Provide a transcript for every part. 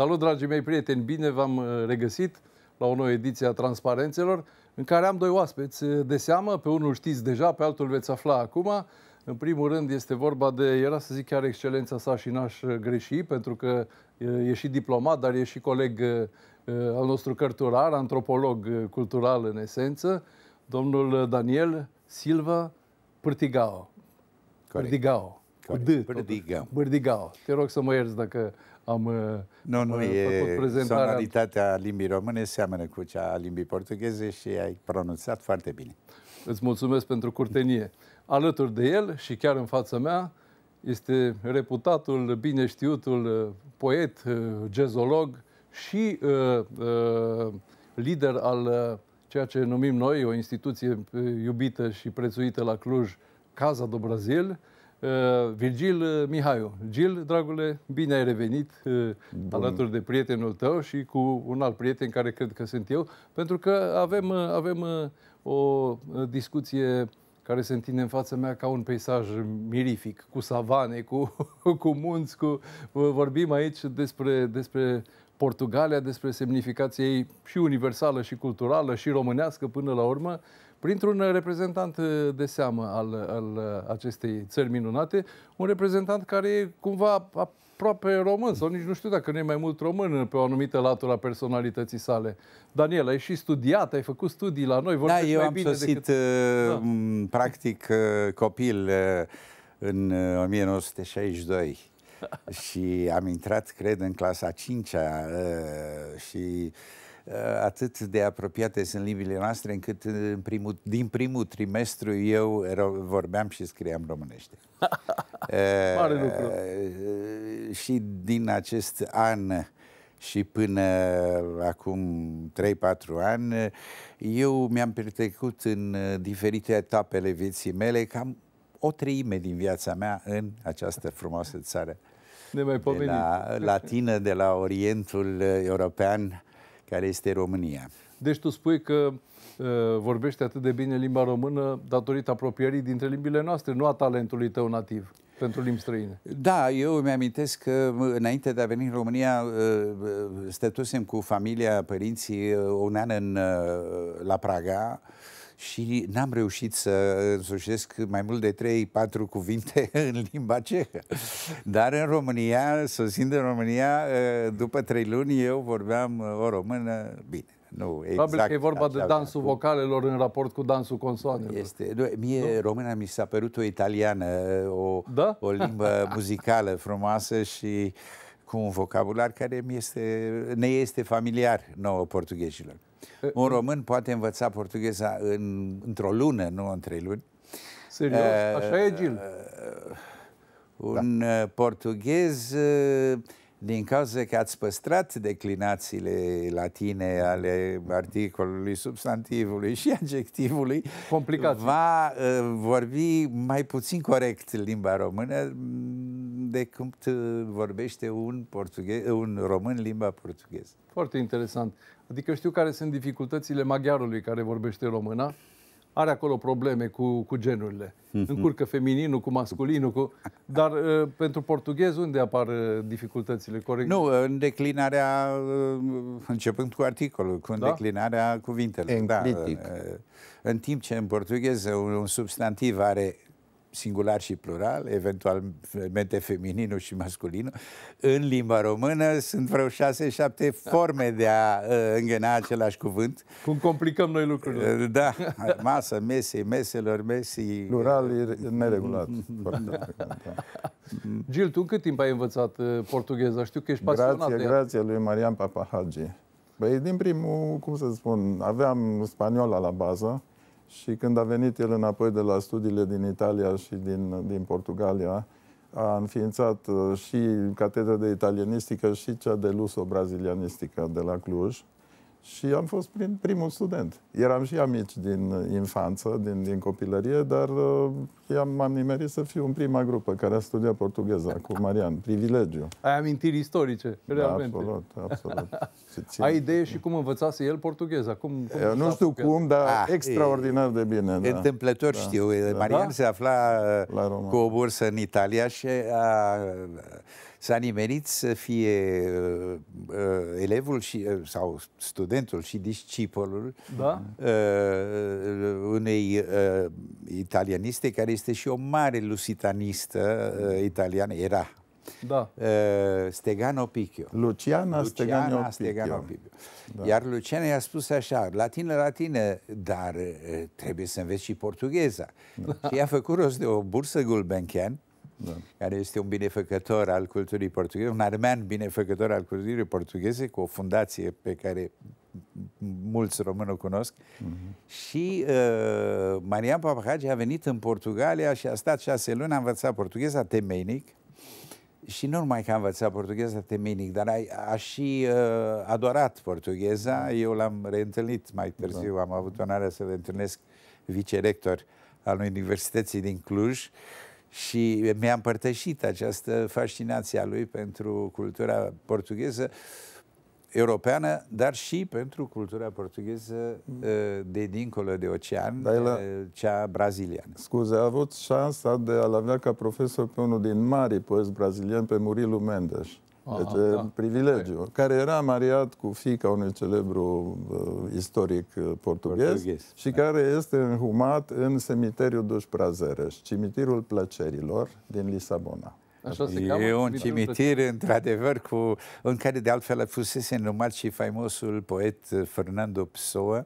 Salut, dragii mei prieteni! Bine v-am uh, regăsit la o nouă ediție a Transparențelor, în care am doi oaspeți uh, de seamă. Pe unul știți deja, pe altul veți afla acum. În primul rând este vorba de, era să zic chiar excelența sa și n-aș uh, greși, pentru că e și diplomat, dar e și coleg al nostru cărturar, antropolog cultural în esență, domnul Daniel Silva Pârtigao. Pârtigao. Pârtigao. Pârtigao. Te rog să mă ierți dacă am uh, Nu, nu, e prezentarea. sonoritatea limbii române seamănă cu cea a limbii portugheze și ai pronunțat foarte bine. Îți mulțumesc pentru curtenie. Alături de el și chiar în fața mea este reputatul, bine știutul uh, poet, gezolog uh, și uh, uh, lider al ceea ce numim noi o instituție iubită și prețuită la Cluj, Casa do Brasil, Eh, Virgil eh, Mihaiu. Gil, dragule, bine ai revenit eh, Bun. alături de prietenul tău și cu un alt prieten care cred că sunt eu, pentru că avem, avem o discuție care se întinde în fața mea ca un peisaj mirific, cu savane, cu, cu munți, cu... Vorbim aici despre, despre Portugalia, despre semnificația ei și universală și culturală și românească până la urmă printr-un reprezentant uh, de seamă al, al uh, acestei țări minunate, un reprezentant care e cumva aproape român, sau nici nu știu dacă nu e mai mult român pe o anumită latură a personalității sale. Daniel, ai și studiat, ai făcut studii la noi, vorbești da, eu mai am bine decât... Uh, da. practic, copil în 1962 și am intrat, cred, în clasa 5-a și Uh, atât de apropiate sunt limbile noastre încât uh, în primul, din primul trimestru eu vorbeam și scriam românește. Uh, Mare lucru. Și din acest an și până acum 3-4 ani, eu mi-am petrecut în diferite etapele vieții mele cam o treime din viața mea în această frumoasă țară. De mai De la latină, de la Orientul European, care este România. Deci tu spui că uh, vorbești atât de bine limba română datorită apropierii dintre limbile noastre, nu a talentului tău nativ pentru limbi străine. Da, eu îmi amintesc că înainte de a veni în România uh, stătusem cu familia, părinții, uh, un an în, uh, la Praga și n-am reușit să însușesc mai mult de 3-4 cuvinte în limba cehă. Dar în România, sosind în România, eh, după 3 luni eu vorbeam eh, o română bine. Nu, exact Probabil că e vorba de dansul vocalelor în raport cu dansul consoanelor. Este. Nu, mie nu? româna mi s-a părut o italiană, eh, o, da? o limbă muzicală frumoasă și cu un vocabular care mi este, ne este familiar nouă portughezilor. Un român poate învăța portugheza în, într-o lună, nu în trei luni. Serios? Așa e, Gil? Uh, un da. portughez uh, din cauza că ați păstrat declinațiile latine ale articolului, substantivului și adjectivului, Complicat. va uh, vorbi mai puțin corect limba română mm, decât uh, vorbește un, portughez, un român limba portugheză. Foarte interesant. Adică știu care sunt dificultățile maghiarului care vorbește româna, are acolo probleme cu, cu genurile. Mm-hmm. Încurcă femininul cu masculinul. Cu... Dar uh, pentru portughez unde apar uh, dificultățile corect? Nu, în declinarea, uh, începând cu articolul, cu da? declinarea cuvintelor. Da, uh, în timp ce în portugheză un, un substantiv are singular și plural, eventualmente femininul și masculinul. În limba română sunt vreo șase, șapte da. forme de a uh, înghena același cuvânt. Cum complicăm noi lucrurile. Uh, da, masă, mese, meselor, mesii. Plural e neregulat. Da. Da. Gil, tu cât timp ai învățat uh, portugheza? Știu că ești pasionat grație, de Grație lui Marian Papahagi. Băi, din primul, cum să spun, aveam spaniola la bază, și când a venit el înapoi de la studiile din Italia și din, din Portugalia, a înființat uh, și catedra de italianistică și cea de luso-brazilianistică de la Cluj. Și am fost prin primul student. Eram și amici din uh, infanță, din, din copilărie, dar uh, m-am nimerit să fiu în prima grupă care a studiat portugheza cu Marian. Privilegiu. Ai amintiri istorice, da, realmente. Da, absolut, absolut. Ai idee și cum învățase el portugheza? Cum, cum eh, Eu nu știu portugheza? cum, dar ah, extraordinar e, de bine. Da. Întâmplător da. știu. Da. Marian da? se afla La uh, cu o bursă în Italia și a s-a nimerit să fie uh, uh, elevul și, uh, sau studentul și discipolul da? uh, unei uh, italianiste care este și o mare lusitanistă uh, italiană, era da. Uh, Stegano Picchio. Luciana, Luciana Stegano, Stegano Picchio. Da. Iar Luciana i-a spus așa, latină, latină, dar uh, trebuie să înveți și portugheza. Da. Și a făcut rost de o bursă Gulbenkian da. care este un binefăcător al culturii portugheze, un armean binefăcător al culturii portugheze, cu o fundație pe care mulți români o cunosc. Uh-huh. Și uh, Marian Papahagi a venit în Portugalia și a stat șase luni, a învățat portugheza temeinic. Și nu numai că a învățat portugheza temeinic, dar a, a și uh, adorat portugheza. Da. Eu l-am reîntâlnit mai târziu, da. am avut onoarea să-l întâlnesc vicerector al Universității din Cluj și mi-a împărtășit această fascinație a lui pentru cultura portugheză europeană, dar și pentru cultura portugheză mm. ă, de dincolo de ocean, dar la ă, cea braziliană. Scuze, a avut șansa de a-l avea ca profesor pe unul din mari poeți brazilieni, pe Murilo Mendes. Aha, deci, da. privilegiu. Hai. Care era mariat cu fica unui celebru uh, istoric uh, portughez, și da. care este înhumat în cemiteriul Duș Prazeres, cimitirul plăcerilor din Lisabona. Așa se e un cimitir, într-adevăr, cu, în care de altfel a fusese înhumat și faimosul poet uh, Fernando Pessoa, uh,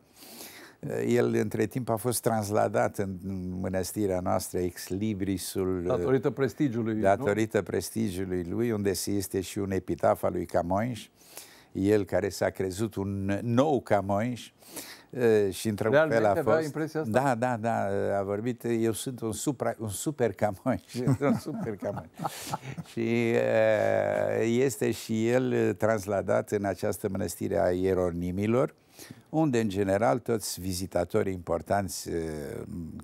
Eh, el între timp a fost transladat în mănăstirea noastră Ex Librisul eh, datorită prestigiului, datorită nu? prestigiului lui, unde se este și un epitaf al lui Camões, el care s-a crezut un nou Camões eh, și într-un fel a fost... Asta? Da, da, da, a vorbit, eu sunt un, supra, un super Camões, un super Camões. și este și el transladat în această mănăstire a ieronimilor, unde, în general, toți vizitatorii importanți, eh,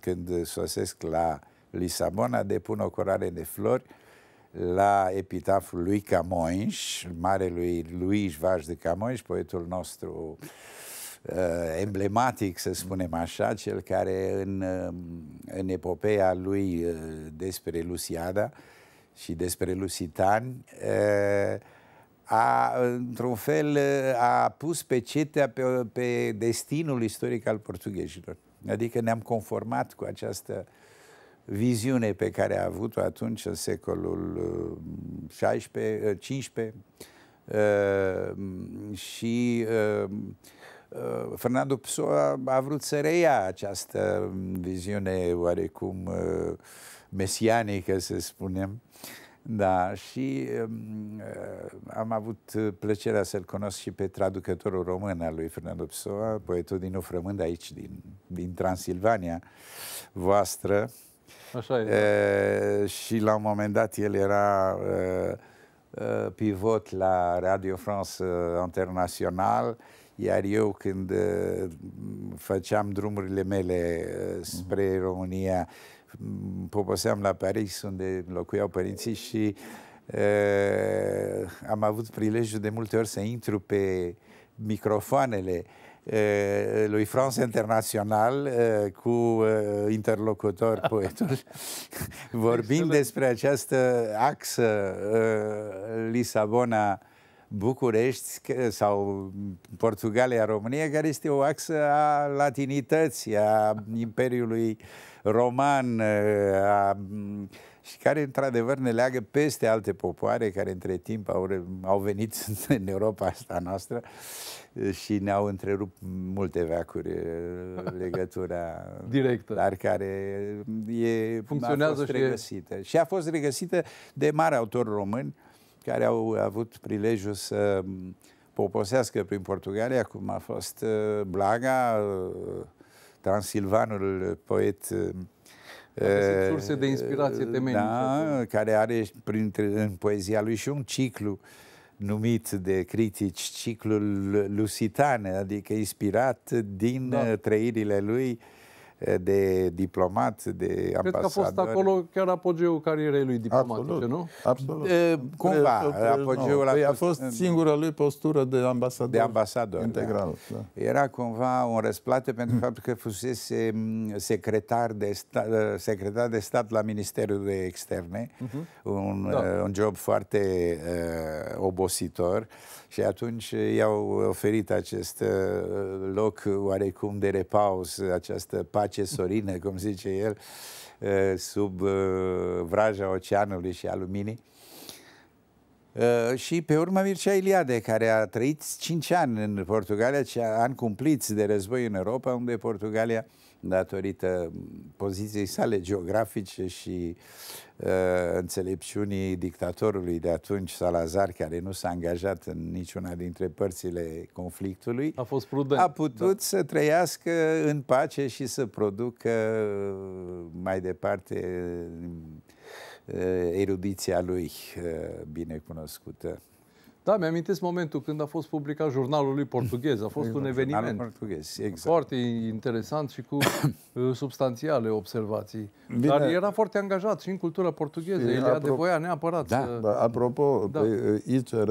când sosesc la Lisabona, depun o corare de flori la epitaful lui Camões, marelui lui Vaz de Camões, poetul nostru uh, emblematic, să spunem așa, cel care în, uh, în epopeea lui uh, despre Lusiada și despre Lusitani uh, a, într-un fel, a pus pe cetea pe, pe destinul istoric al portughezilor. Adică ne-am conformat cu această viziune pe care a avut-o atunci, în secolul 16, uh, 15, uh, uh, și Fernando Pessoa a vrut să reia această viziune oarecum mesianică, să spunem, da, și um, uh, am avut uh, plăcerea să-l cunosc și pe traducătorul român al lui Fernando Pessoa, poetul din Ufrământ aici, din, din Transilvania voastră. Așa e. Uh, da. și la un moment dat el era uh, uh, pivot la Radio France uh, Internațional, iar eu când uh, făceam drumurile mele uh, spre uh-huh. România, poposeam la Paris, unde locuiau părinții și uh, am avut prilejul de multe ori să intru pe microfoanele lui France International cu interlocutor poetul, vorbind despre această axă Lisabona București sau Portugalia, România, care este o axă a latinității, a Imperiului uh, roman uh, a, și care într-adevăr ne leagă peste alte popoare care între timp au, au venit în Europa asta noastră uh, și ne-au întrerupt multe veacuri uh, legătura directă, dar care e, funcționează a fost regăsită. Și, e... și a fost regăsită de mari autori români care au avut prilejul să poposească prin Portugalia, cum a fost Blaga, transilvanul uh, poet uh, uh, surse de inspirație uh, temenică. Da, care are printre, în poezia lui și un ciclu numit de critici ciclul Lusitane, adică inspirat din da. trăirile lui uh, Eh, de diplomat, de ambasador. Cred că a fost acolo chiar apogeul carierei lui diplomatice, absolut, nu? Absolut. E, eh, cumva, cred, apogeul no, a, păi a fost singura lui postură de ambasador. De ambasador, integral. Da. Da. Era cumva un răsplată pentru faptul că fusese mm, secretar de, sta, secretar de stat la Ministerul de Externe, mm-hmm. un, da. Eh, un job foarte uh, obositor și atunci i-au oferit acest uh, loc oarecum de repaus, această pace face Sorine, cum zice el, sub vraja oceanului și a luminii. Și pe urmă Mircea Iliade, care a trăit 5 ani în Portugalia, an cumpliți de război în Europa, unde Portugalia datorită poziției sale geografice și uh, înțelepciunii dictatorului de atunci, Salazar, care nu s-a angajat în niciuna dintre părțile conflictului, a, fost prudent, a putut da. să trăiască în pace și să producă uh, mai departe uh, erudiția lui uh, binecunoscută. Da, mi-amintesc momentul când a fost publicat jurnalul lui portughez. A fost un exact, eveniment portughez, exact. foarte interesant și cu uh, substanțiale observații. Bine. Dar era foarte angajat și în cultura portugheză. El apro... devoia neapărat da. să... Da, apropo, da. Uh, ICR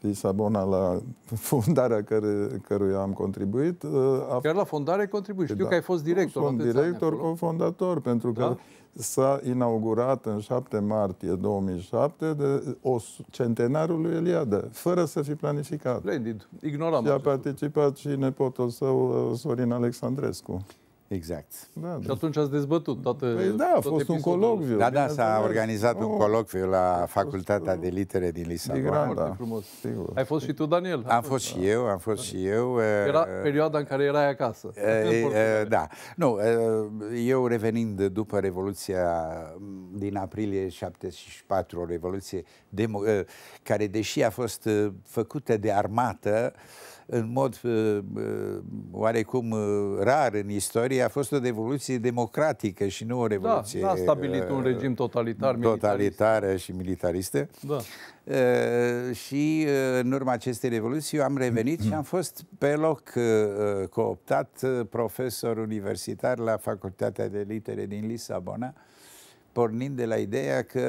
Lisabona, la fundarea care, căruia am contribuit... Uh, a... Chiar la fondare contribuit. Știu da. că ai fost director. Sunt director, cofondator, pentru că... Da? s-a inaugurat în 7 martie 2007 de o, centenarul lui Eliade, fără să fi planificat. Splendid, ignoram. Și a participat și nepotul său, uh, Sorin Alexandrescu. Exact. Da, și da. atunci ați dezbătut toate. păi da, a fost un colocviu. Da, da, s-a organizat oh, un colocviu la Facultatea uh, de Litere din Lisabona. da. frumos. Sigur. Ai fost și tu, Daniel? Am fost și eu, am fost și eu. Era uh, perioada în care erai acasă. Eh, eh, da. Nu, eh, eu revenind după Revoluția din aprilie 74, o revoluție care, deși a fost făcută de armată, în mod uh, uh, oarecum uh, rar în istorie, a fost o revoluție democratică și nu o da, revoluție... Da, a stabilit un regim totalitar, Totalitară și militaristă. Da. Și în urma acestei revoluții eu am revenit și am fost pe loc cooptat profesor universitar la Facultatea de Litere din Lisabona, pornind de la ideea că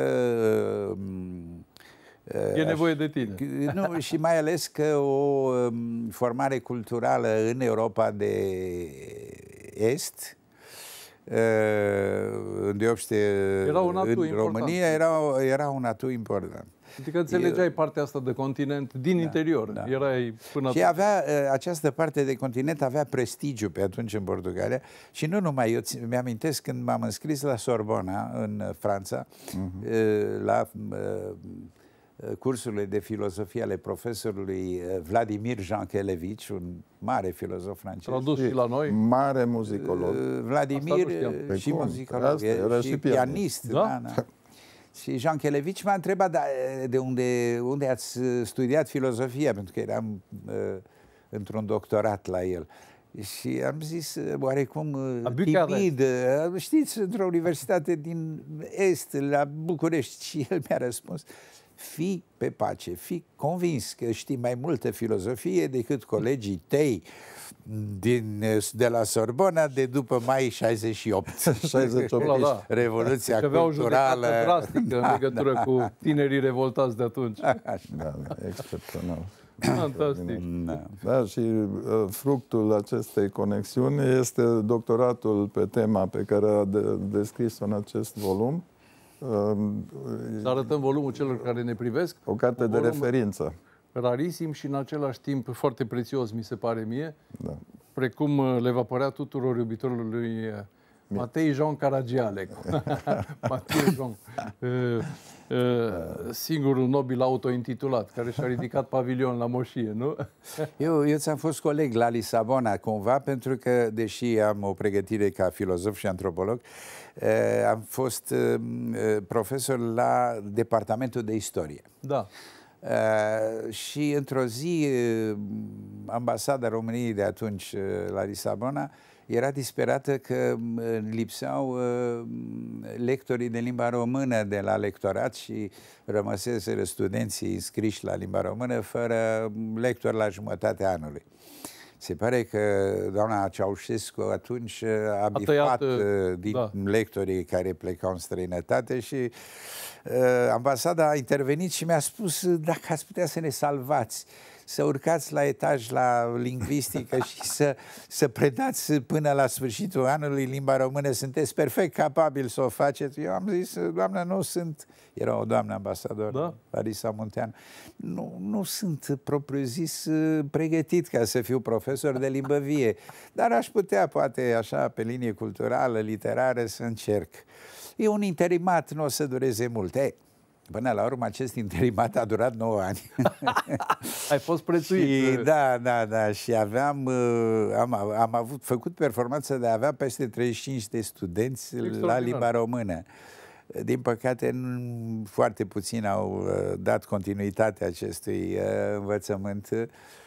E nevoie de tine. Nu, și mai ales că o um, formare culturală în Europa de Est, uh, în obște, era un atu în România era, era un atu important. Adică înțelegeai Eu, partea asta de continent din da, interior. Da. Erai până și avea, uh, această parte de continent avea prestigiu pe atunci în Portugalia și nu numai. Eu mi-amintesc când m-am înscris la Sorbona în Franța, uh-huh. la uh, cursurile de filozofie ale profesorului eh, Vladimir Kelevici, un mare filozof francez. Tradus și la noi. Mare muzicolog. Eh, Vladimir și păi cum? muzicolog, Asta, eh, era și pianist. Da? Da, da. Și Jean Kelevici m-a întrebat da, de unde, unde ați studiat filozofia, pentru că eram uh, într-un doctorat la el. Și am zis, oarecum, timid, știți, într-o universitate din Est, la București. Și el mi-a răspuns, fii pe pace, fii convins că știi mai multă filozofie decât colegii tăi din, de la Sorbona de după mai 68. 68, da, deci da. Revoluția că deci aveau culturală. Aveau drastică da, în da. legătură da. cu tinerii revoltați de atunci. Așa. Da, da, excepțional. Fantastic. Da. da și uh, fructul acestei conexiuni este doctoratul pe tema pe care a descris-o în acest volum, să arătăm volumul celor care ne privesc. O carte de referință. Rarisim și în același timp foarte prețios, mi se pare mie, da. precum uh, le va părea tuturor iubitorilor lui uh, Matei Jean Caragiale. Matei Jean. singurul nobil autointitulat care și-a ridicat pavilion la moșie, nu? eu, eu ți-am fost coleg la Lisabona cumva pentru că, deși am o pregătire ca filozof și antropolog, am fost profesor la Departamentul de Istorie. Da. Uh, și într-o zi, ambasada României de atunci la Lisabona era disperată că lipseau ă, lectorii de limba română de la lectorat și rămăseseră studenții înscriși la limba română fără lector la jumătatea anului. Se pare că doamna Ceaușescu atunci a, a tăiat, ă, ă, din da. lectorii care plecau în străinătate și uh, ambasada a intervenit și mi-a spus dacă ați putea să ne salvați. Uh, să urcați la etaj la lingvistică și să, să predați până la sfârșitul anului limba română. Sunteți perfect capabil să o faceți. Eu am zis, doamnă, nu sunt... Era o doamnă ambasador, da? Larisa Muntean. Nu, nu sunt propriu-zis uh, pregătit ca să fiu profesor de limbă vie, dar aș putea, poate, așa, pe linie culturală, literară, să încerc. E un interimat, nu o să dureze mult. E, Până la urmă, acest interimat a durat 9 ani. Ai fost prețuit. și, da, da, da. Și aveam, uh, am, am avut, făcut performanța de a avea peste 35 de studenți la limba română. Din păcate, foarte puțin au uh, dat continuitate acestui uh, învățământ.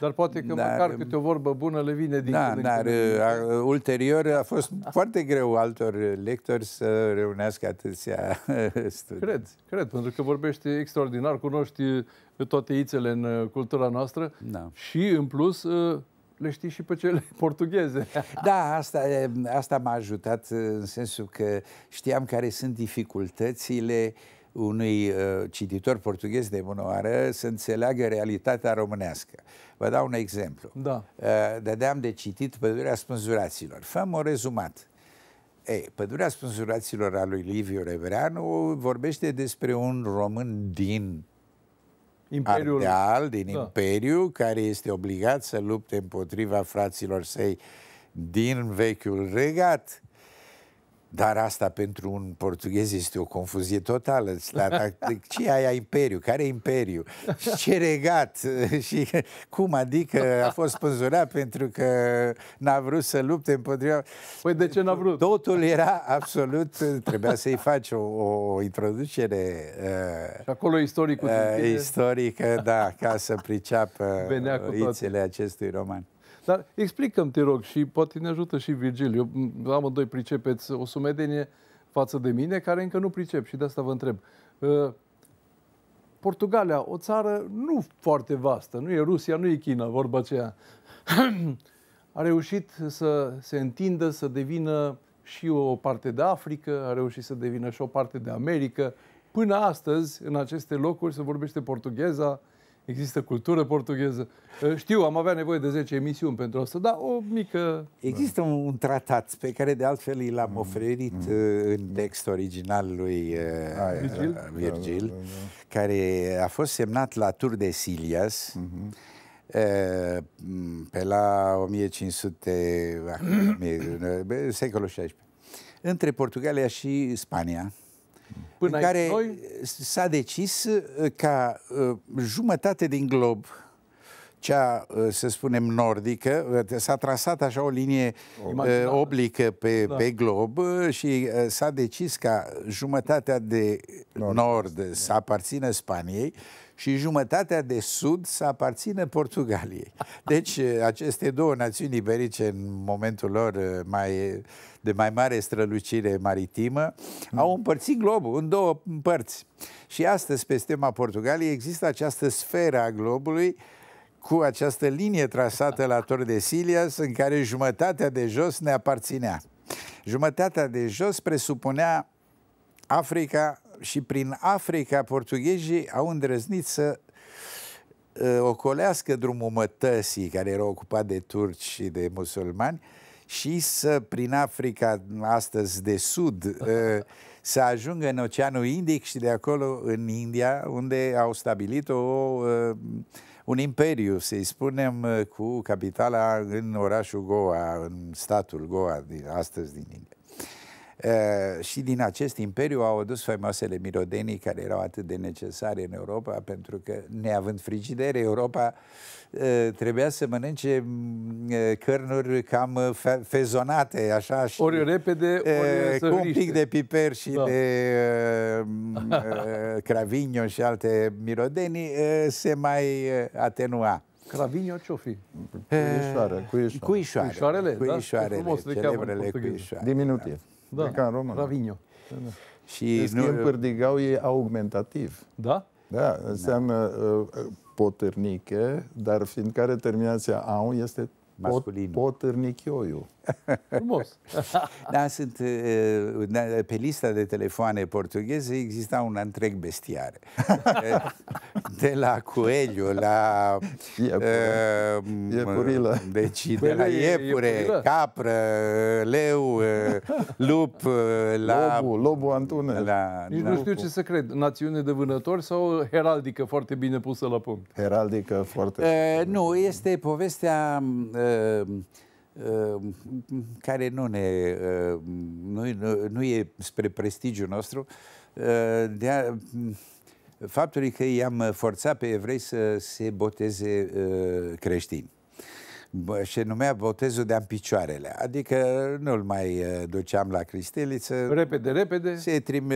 Dar poate că dar, măcar câte o vorbă bună le vine din da, dar, a, ulterior a fost da. foarte greu altor lectori să reunească atâția uh, studii. Cred, cred, pentru că vorbește extraordinar, cunoști toate ițele în cultura noastră da. și, în plus, le știi și pe cele portugheze. Da, asta, asta m-a ajutat uh, în sensul că știam care sunt dificultățile unui uh, cititor portughez de bunoară să înțeleagă realitatea românească. Vă dau un exemplu. Da. Uh, dădeam de citit Pădurea Spânzuraților. Făm o rezumat. Ei, Pădurea Spânzuraților a lui Liviu Rebreanu vorbește despre un român din Imperiul... Ardeal, din da. Imperiu, care este obligat să lupte împotriva fraților săi din vechiul regat. Dar asta pentru un portughez este o confuzie totală. Ce aia imperiu? Care imperiu? ce regat? Și cum adică a fost spânzurat pentru că n-a vrut să lupte împotriva... Păi de ce n-a vrut? Totul era absolut... Trebuia să-i faci o, o introducere... Uh, și acolo istoricul... Uh, istorică, da, ca să priceapă ițele acestui roman. Dar mi te rog, și poate ne ajută și Virgil. Eu amândoi pricepeți o sumedenie față de mine care încă nu pricep și de asta vă întreb. Uh, Portugalia, o țară nu foarte vastă, nu e Rusia, nu e China, vorba aceea, a reușit să se întindă, să devină și o parte de Africa, a reușit să devină și o parte de America. Până astăzi, în aceste locuri, se vorbește portugheza, există cultură portugheză. Eh, știu, am avea nevoie de 10 emisiuni pentru asta, dar o mică... Există un, un tratat pe care de altfel l-am mm. oferit mm. Eh, în text original lui uh, eh, Virgil, ah, Virgil da, da da, da, da. care a fost semnat la Tur de Silias mm-hmm. uh, pe la 1500, secolul XVI, între Portugalia și Spania până în care noi... s-a decis uh, ca uh, jumătate din glob cea, uh, să spunem, nordică, s-a trasat așa o linie Imaginar. oblică pe, da. pe glob și s-a decis ca jumătatea de nord, nord să aparțină Spaniei, și jumătatea de sud să aparțină Portugaliei. Deci eh, aceste două națiuni iberice în momentul lor eh, mai, de mai mare strălucire maritimă mm. au împărțit globul în două părți. Și astăzi, pe tema Portugaliei, există această sferă a globului cu această linie trasată la Tor de Silias, în care jumătatea de jos ne aparținea. Jumătatea de jos presupunea Africa, și prin Africa portughezii au îndrăznit să uh, ocolească drumul mătăsii care era ocupat de turci și de musulmani și să, prin Africa astăzi de sud, uh, să ajungă în Oceanul Indic și de acolo în India, unde au stabilit o, uh, un imperiu, să-i spunem, cu capitala în orașul Goa, în statul Goa, din, astăzi din India. Eh, și din acest imperiu au adus faimoasele mirodenii care erau atât de necesare în Europa, pentru că, neavând frigidere, Europa eh, trebuia să mănânce mm, eh, cărnuri cam fezonate, așa și... Ori repede, ori Cu un pic de piper și da. de mm, cravinio și alte mirodenii se mai atenua. Cravinio ce-o fi? Cuișoare, cuișoare. Cuișoarele, cuișoarele, da? cuișoarele celebrele cuișoarele, Diminutiv. Da. Da, e ca în română. Ravinio. Da, da. Și deci, schimb, nu... pârdigau e augmentativ. Da? Da, înseamnă da. Uh, potârniche, dar fiindcare terminația au este pot, potârnichioiu. Frumos. da, sunt, uh, da, pe lista de telefoane portugheze exista un întreg bestiar. De la Coelho, la... Iepure. Uh, Deci Coelho de la iepure, iepurilă. capră, leu, uh, lup, uh, la... Lobu, lobu Antune. La, Nici la nu știu ce să cred. Națiune de vânători sau heraldică foarte bine pusă la punct? Heraldică foarte... Uh, nu, este povestea... Uh, Ehm, care nu, ne, ehm, nu, nu, nu e spre prestigiul nostru, ehm, de a, faptului că i-am forțat pe evrei să se boteze creștini. și numea botezul de-am picioarele, adică nu-l mai duceam la cristeliță. Repede, repede. Se trim,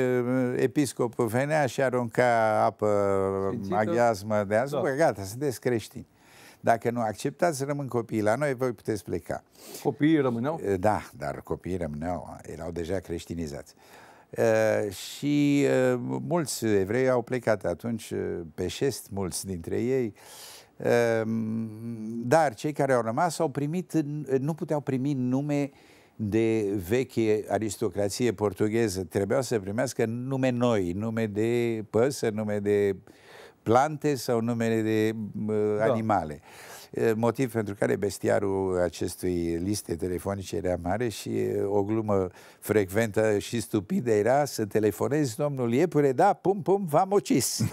episcopul venea și arunca apă, Simțită. maghiazmă de azi, da. bă, gata, sunteți creștini. Dacă nu acceptați, rămân copiii la noi, voi puteți pleca. Copiii rămâneau? Da, dar copiii rămâneau, erau deja creștinizați. Uh, și uh, mulți evrei au plecat atunci pe șest, mulți dintre ei. Uh, dar cei care au rămas au primit, nu puteau primi nume de veche aristocrație portugheză. Trebuiau să primească nume noi, nume de păsă, nume de uh, plante sau numele de uh, animale. Da. Motiv pentru care bestiarul acestui liste telefonice era mare și o glumă frecventă și stupidă era să telefonezi domnul Iepure, da, pum, pum, v-am ucis.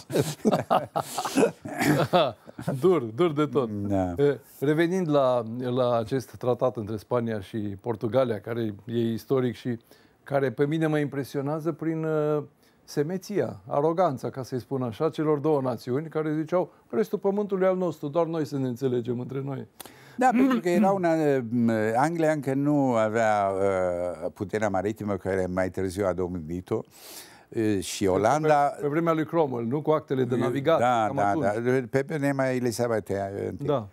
dur, dur de tot. Da. Revenind la, la acest tratat între Spania și Portugalia, care e istoric și care pe mine mă impresionează prin semeția, aroganța, ca să-i spun așa, celor două națiuni care ziceau restul pământului al nostru, doar noi să ne înțelegem între noi. Da, pentru că era una... Eh, Anglia încă nu avea uh, puterea maritimă care mai târziu a domnit-o uh, eh, și Olanda... Pe, pe vremea lui Cromwell, nu cu actele de navigat. Da, da, da. Pe vremea mai Elisabeth Da.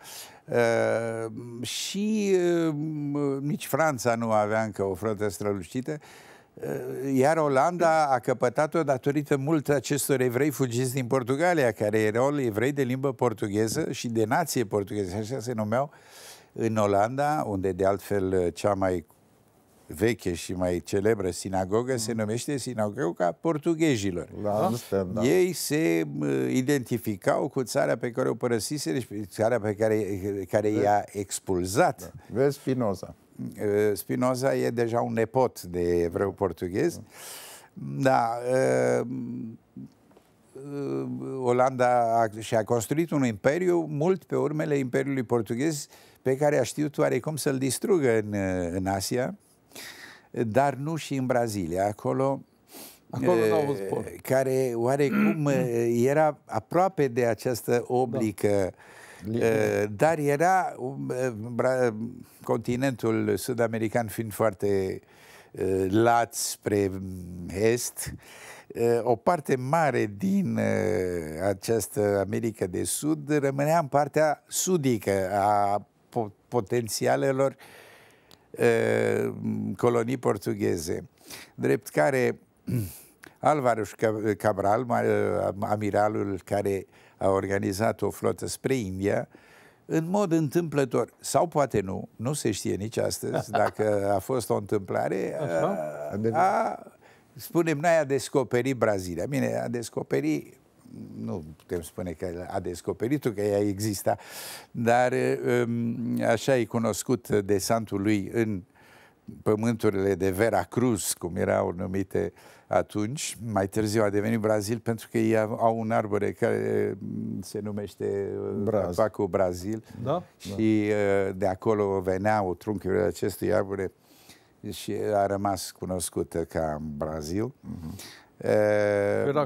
Uh, și uh, nici Franța nu avea încă o frotă strălucită Eh, iar Olanda a căpătat-o datorită mult acestor evrei fugiți din Portugalia, care erau evrei de limbă portugheză și de nație portugheză, așa se numeau, în Olanda, unde de altfel eh, cea mai veche și mai celebră sinagogă mm. se numește Sinagoga Portughezilor. Da, ah. da? Ei se eh, identificau cu țara pe care o părăsise, țara pe care, care i-a expulzat. Da. Vezi Finoza. Eh, Spinoza e deja un nepot de evreu portughez. Da, eh, eh, Olanda și-a construit un imperiu mult pe urmele imperiului portughez pe care a știut oarecum să-l distrugă în, în Asia, dar nu și în Brazilia. Acolo Acolo care oarecum era aproape de această oblică da Eh, dar era eh, continentul sud-american fiind foarte eh, lat spre mm, est, o parte mare din această America de Sud rămânea în partea sudică a potențialelor colonii portugheze, drept care Alvarez Cabral, eh, amiralul care a organizat o flotă spre India, în mod întâmplător, sau poate nu, nu se știe nici astăzi dacă a fost o întâmplare, Așa? Eh, a, a, spunem noi, a descoperit Brazilia. Bine, a descoperit nu putem spune că a descoperit-o, că ea exista, dar eh, mm, așa e cunoscut desantul lui în pământurile de Veracruz, cum erau numite atunci, mai târziu a devenit Brazil pentru că ei au un arbore care mm, se numește uh, Braz. Paco Brazil da? da. și da. de acolo veneau trunchiurile acestui arbore și a rămas cunoscută ca Brazil. Uh-huh.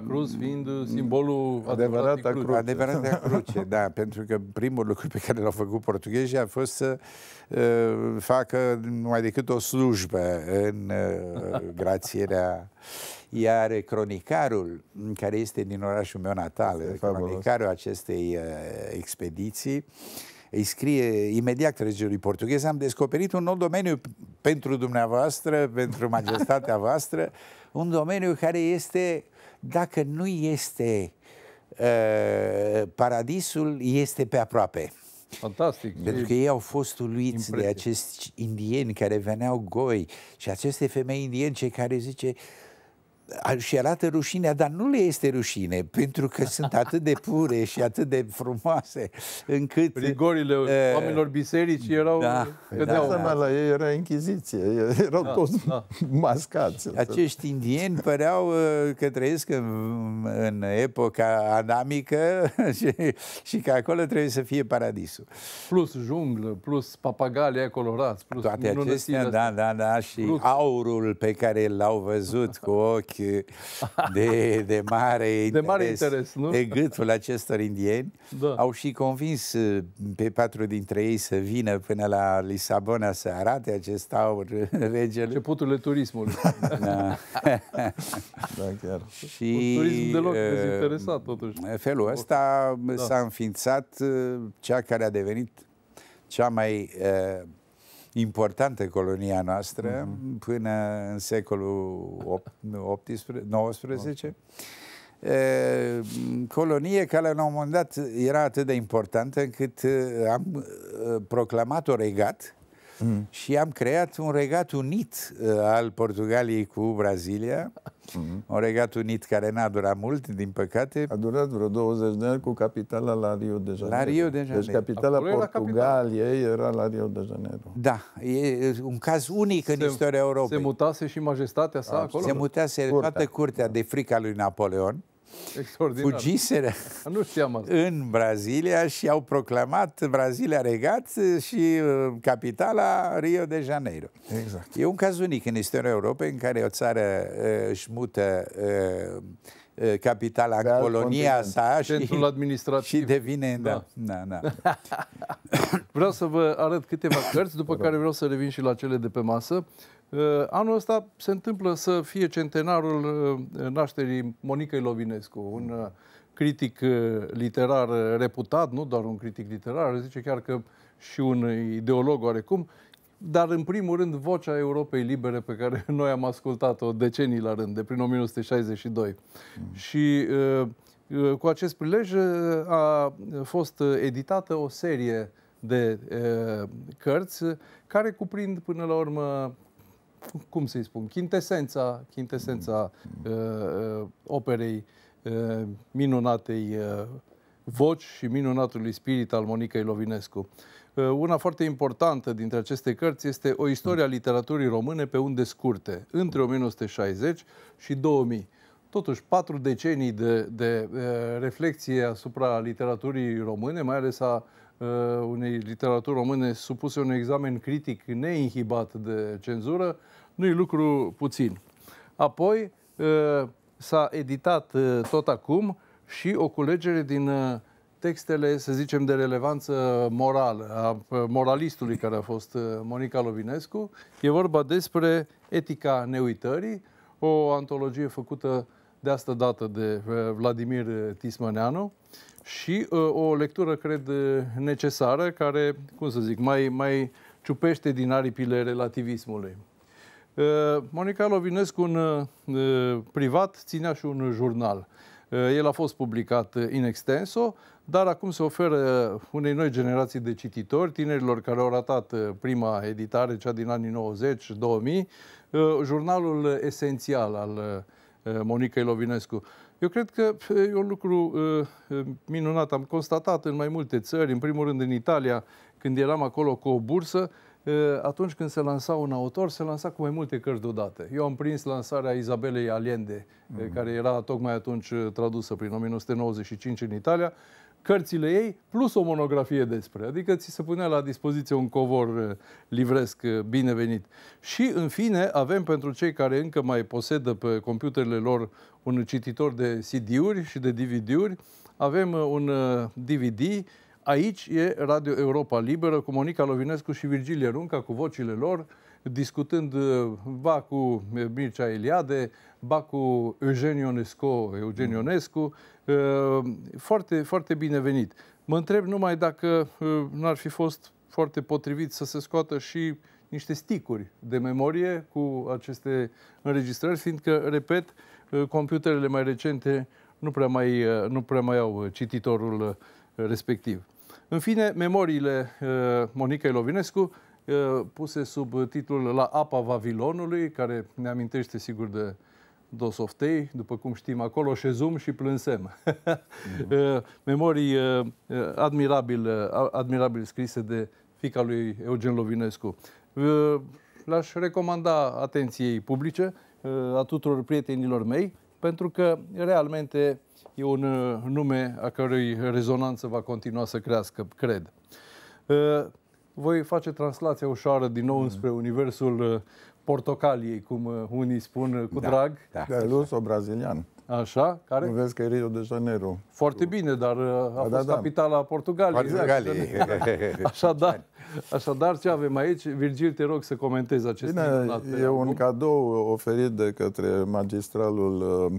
Cruz fiind simbolul adevărata cruce. Adevărata cruce, da, pentru că primul lucru pe care l-au făcut portughezii a fost să uh, facă numai decât o slujbă în uh, grațierea. Iar cronicarul, care este din orașul meu natal, cronicarul acestei uh, expediții, îi scrie imediat regiului portughez, am descoperit un nou domeniu pentru dumneavoastră, pentru majestatea voastră, un domeniu care este, dacă nu este uh, paradisul, este pe aproape. Fantastic. Pentru că ei au fost uluiți Impresie. de acești indieni care veneau goi și aceste femei cei care zice, uh, și arată rușinea, dar nu le este rușine, pentru că sunt atât de pure și atât de frumoase, încât... Rigorile uh, oamenilor biserici erau... Da, da, da, da. la ei era închiziție, erau da, toți da. mascați. Acești indieni păreau eh, că trăiesc în, în epoca anamică și, și că acolo trebuie să fie paradisul. Plus junglă, plus papagalii colorați, plus... Toate acestea, da, da, da, și plus. aurul pe care l-au văzut cu ochi de, de, mare, de interes, mare interes nu? de gâtul acestor indieni. Da. Au și convins uh, pe patru dintre ei să vină până la Lisabona să arate acest aur regele. Începuturile turismului. da. da, chiar. Și, turism deloc uh, dezinteresat, totuși. Felul ăsta uh, da. s-a înființat cea care a devenit cea mai uh, importantă colonia noastră mm-hmm. până în secolul 19. E, colonie care la un moment dat era atât de importantă încât am proclamat-o regat Mm. Și am creat un regat unit uh, al Portugaliei cu Brazilia, mm. un regat unit care n-a durat mult, din păcate. A durat vreo 20 de ani cu capitala la Rio de Janeiro. La Rio de Janeiro. Deci capitala Acolo Portugaliei era, era la Rio de Janeiro. Da, e un caz unic se, în istoria Europei. Se mutase și majestatea sa acolo? Se mutase curtea. toată curtea de frica lui Napoleon fugiseră nu știam asta. în Brazilia și au proclamat Brazilia regat și uh, capitala Rio de Janeiro. Exact. E un caz unic în istoria Europei în care o țară uh, își mută uh, capitala, în da, colonia sa Centrul și, administrativ. și devine... Da. Da, da, da. vreau să vă arăt câteva cărți, după care vreau să revin și la cele de pe masă. Uh, anul ăsta se întâmplă să fie centenarul uh, nașterii Monicăi Lovinescu, un uh, critic literar reputat, nu doar un critic literar, zice chiar că și un ideolog oarecum, dar în primul rând vocea Europei Libere pe care noi am ascultat-o decenii la rând, de prin 1962. Mm. Și cu acest prilej a fost editată o serie de cărți care cuprind până la urmă cum să-i spun, chintesența, chintesența mm. uh, uh, operei uh, minunatei uh, voci și minunatului spirit al Monicăi Lovinescu. Uh, una foarte importantă dintre aceste cărți este o istorie a mm. literaturii române pe unde scurte, între 1960 și 2000. Totuși, patru decenii de, de, uh, reflexie asupra literaturii române, mai ales a uh, Uh, unei literaturi române supuse un examen critic neinhibat de cenzură, nu-i lucru puțin. Apoi uh, s-a editat uh, tot acum și o culegere din textele, să zicem, de relevanță morală, a moralistului care a fost Monica Lovinescu. E vorba despre Etica neuitării, o antologie făcută de asta dată de Vladimir Tismăneanu. Uh, și uh, o lectură, cred, uh, necesară, care, cum să zic, mai, mai ciupește din aripile relativismului. Uh, Monica Lovinescu, în uh, privat, ținea și un jurnal. Uh, el a fost publicat uh, in extenso, dar acum se oferă unei noi generații de cititori, tinerilor care au ratat prima editare, cea din anii 90-2000, jurnalul esențial al Monicăi Lovinescu. Eu cred că e un lucru uh, minunat. Am constatat în mai multe țări, în primul rând în Italia, când eram acolo cu o bursă, uh, atunci când se lansa un autor, se lansa cu mai multe cărți deodată. Eu am prins lansarea Izabelei Allende, mm. Uh, care era tocmai atunci tradusă prin 1995 în Italia, cărțile ei plus o monografie despre. Adică ți se punea la dispoziție un covor eh, livresc eh, binevenit. Și, în fine, avem pentru cei care încă mai posedă pe computerele lor un cititor de CD-uri și de DVD-uri, avem eh, un DVD Aici e Radio Europa Liberă cu Monica Lovinescu și Virgilie Runca cu vocile lor, discutând va cu Mircea Eliade, ba cu Eugen Ionescu, mm. Eugen uh, Ionescu, foarte, foarte binevenit. Mă întreb numai dacă uh, n-ar fi fost foarte potrivit să se scoată și niște sticuri de memorie cu aceste înregistrări, fiindcă, repet, uh, computerele mai recente nu prea mai, nu prea mai au cititorul respectiv. În fine, memoriile Monica Lovinescu, puse sub titlul La apa Vavilonului, care ne amintește sigur de Dosoftei, după cum știm acolo, șezum și plânsem. uh Memorii eh, admirabil, admirabil scrise de fica lui Eugen Lovinescu. Eh, l-aș recomanda atenției publice a tuturor prietenilor mei, pentru că realmente e un nume a cărui rezonanță va continua să crească, cred voi face translația ușoară din nou mhm. înspre universul portocaliei, cum uh, unii spun uh, cu da, drag. Da, da ruso brazilian. Așa, care? Nu vezi că e Rio de Janeiro. Foarte cu... bine, dar uh, a da, da fost da, da. capitala Portugaliei. Portugaliei. Exact. Așadar, așadar, ce avem aici? Virgil, te rog să comentezi acest bine, E un acum. cadou oferit de către magistralul